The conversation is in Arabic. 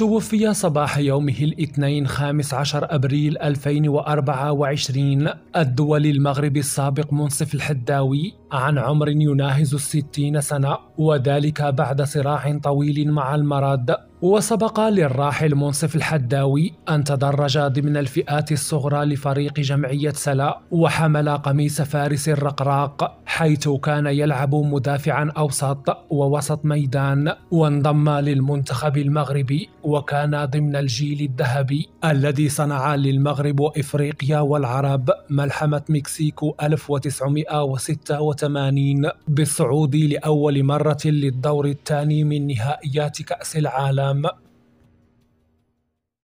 توفي صباح يومه الاثنين 15 أبريل 2024 الدولي المغربي السابق منصف الحداوي عن عمر يناهز الستين سنة وذلك بعد صراع طويل مع المرض وسبق للراحل منصف الحداوي أن تدرج ضمن الفئات الصغرى لفريق جمعية سلا وحمل قميص فارس الرقراق حيث كان يلعب مدافعا أوسط ووسط ميدان وانضم للمنتخب المغربي وكان ضمن الجيل الذهبي الذي صنع للمغرب وإفريقيا والعرب ملحمة مكسيكو 1996 1986 بالصعود لأول مرة للدور الثاني من نهائيات كأس العالم